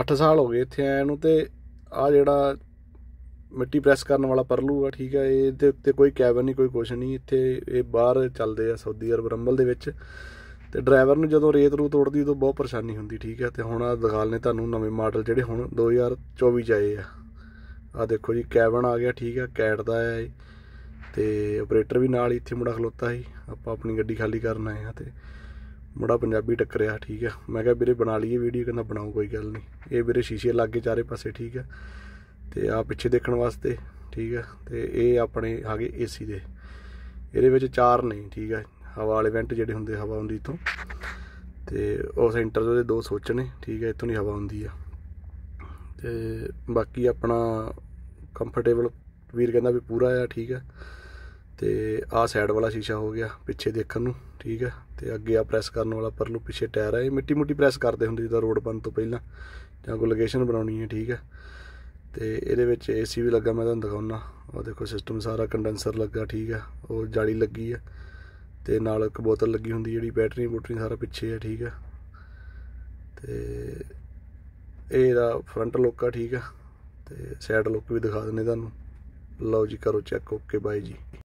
8 ਸਾਲ ਹੋ ਗਏ ਇੱਥੇ ਆਇਆ ਨੂੰ ਤੇ ਆ ਜਿਹੜਾ ਮਿੱਟੀ ਪ੍ਰੈਸ ਕਰਨ ਵਾਲਾ ਪਰਲੂ ਆ ਠੀਕ ਆ ਇਹਦੇ ਉੱਤੇ ਕੋਈ ਕੈਬਨ ਨਹੀਂ ਕੋਈ ਕੁਛ ਨਹੀਂ ਇੱਥੇ ਇਹ ਬਾਹਰ ਚੱਲਦੇ ਆ ਸਾਊਦੀ ਅਰਬ ਰੰਬਲ ਦੇ ਵਿੱਚ ਤੇ ਡਰਾਈਵਰ ਨੂੰ ਜਦੋਂ ਰੇਤ ਰੂ ਤੋੜਦੀ ਉਦੋਂ ਬਹੁਤ ਪਰੇਸ਼ਾਨੀ ਹੁੰਦੀ ਠੀਕ ਆ ਤੇ ਹੁਣ ਆ ਦਿਖਾਲ ਨੇ ਤੁਹਾਨੂੰ ਨਵੇਂ ਮਾਡਲ ਜਿਹੜੇ ਹੁਣ 2024 ਚ ਆਏ ਆ ਆ ਦੇਖੋ ਜੀ ਕੈਬਨ ਆ ਗਿਆ ਠੀਕ ਆ ਕੈਟ ਦਾ ਆ ਇਹ ਤੇ ਆਪਰੇਟਰ ਵੀ ਨਾਲ ਇੱਥੇ ਮੁੰਡਾ ਖਲੋਤਾ ਸੀ ਆਪਾਂ ਆਪਣੀ ਗੱਡੀ ਖਾਲੀ ਕਰਨ ਆਏ ਆ ਤੇ ਮੁੰਡਾ ਪੰਜਾਬੀ ਟੱਕਰਿਆ ਠੀਕ ਹੈ ਮੈਂ ਕਿਹਾ ਵੀਰੇ ਬਣਾ ਲਈਏ ਵੀਡੀਓ ਕਹਿੰਦਾ ਬਣਾਉ ਕੋਈ ਗੱਲ ਨਹੀਂ ਇਹ ਵੀਰੇ ਸ਼ੀਸ਼ੇ ਲੱਗ ਗਏ ਚਾਰੇ ਪਾਸੇ ਠੀਕ ਹੈ ਤੇ ਆ ਪਿੱਛੇ ਦੇਖਣ ਵਾਸਤੇ ਠੀਕ ਹੈ ਤੇ ਇਹ ਆਪਣੇ ਆਗੇ ਏਸੀ ਦੇ ਇਹਦੇ ਵਿੱਚ ਚਾਰ ਨਹੀਂ ਠੀਕ ਹੈ ਹਵਾ ਵਾਲੇ ਵੈਂਟ ਜਿਹੜੇ ਹੁੰਦੇ ਹਵਾ ਹੁੰਦੀ ਇਤੋਂ ਤੇ ਉਹ ਸੈਂਟਰ ਦੇ ਦੋ ਸੋਚ ਨੇ ਠੀਕ ਹੈ ਇਤੋਂ ਨਹੀਂ ਹਵਾ ਹੁੰਦੀ ਆ ਤੇ ਬਾਕੀ ਆਪਣਾ ਕੰਫਰਟੇਬਲ ਵੀਰ ਕਹਿੰਦਾ ਵੀ ਪੂਰਾ ਆ ਠੀਕ ਹੈ ਤੇ ਆਹ ਸਾਈਡ ਵਾਲਾ ਸ਼ੀਸ਼ਾ ਹੋ ਗਿਆ ਪਿੱਛੇ ਦੇਖਣ ਨੂੰ ਠੀਕ ਹੈ ਤੇ ਅੱਗੇ ਆ ਪ੍ਰੈਸ ਕਰਨ ਵਾਲਾ ਪਰਲੂ ਪਿੱਛੇ ਟਾਇਰ ਹੈ ਇਹ ਮਿੱਟੀ ਮੁੱਟੀ ਪ੍ਰੈਸ ਕਰਦੇ ਹੁੰਦੇ ਜਿੱਦਾਂ ਰੋਡ ਬਣਨ ਤੋਂ ਪਹਿਲਾਂ ਜਾਂ ਕੋਈ ਲੋਕੇਸ਼ਨ ਬਣਾਉਣੀ ਹੈ ਠੀਕ ਹੈ ਤੇ ਇਹਦੇ ਵਿੱਚ ਏਸੀ ਵੀ ਲੱਗਾ ਮੈਂ ਤੁਹਾਨੂੰ ਦਿਖਾਉਣਾ ਉਹ ਦੇਖੋ ਸਿਸਟਮ ਸਾਰਾ ਕੰਡੈਂਸਰ ਲੱਗਾ ਠੀਕ ਹੈ ਉਹ ਜਾਲੀ ਲੱਗੀ ਹੈ ਤੇ ਨਾਲ ਇੱਕ ਬੋਤਲ ਲੱਗੀ ਹੁੰਦੀ ਜਿਹੜੀ ਬੈਟਰੀ ਬੋਟਰੀ ਸਾਰਾ ਪਿੱਛੇ ਹੈ ਠੀਕ ਹੈ ਤੇ ਇਹ ਇਹਦਾ ਫਰੰਟ ਲੁੱਕ ਆ ਠੀਕ ਹੈ ਤੇ ਸਾਈਡ ਲੁੱਕ ਵੀ ਦਿਖਾ ਦਿੰਨੇ ਤੁਹਾਨੂੰ ਲਓ ਜੀ ਕਰੋ ਚੈੱਕ ਓਕੇ ਬਾਈ ਜੀ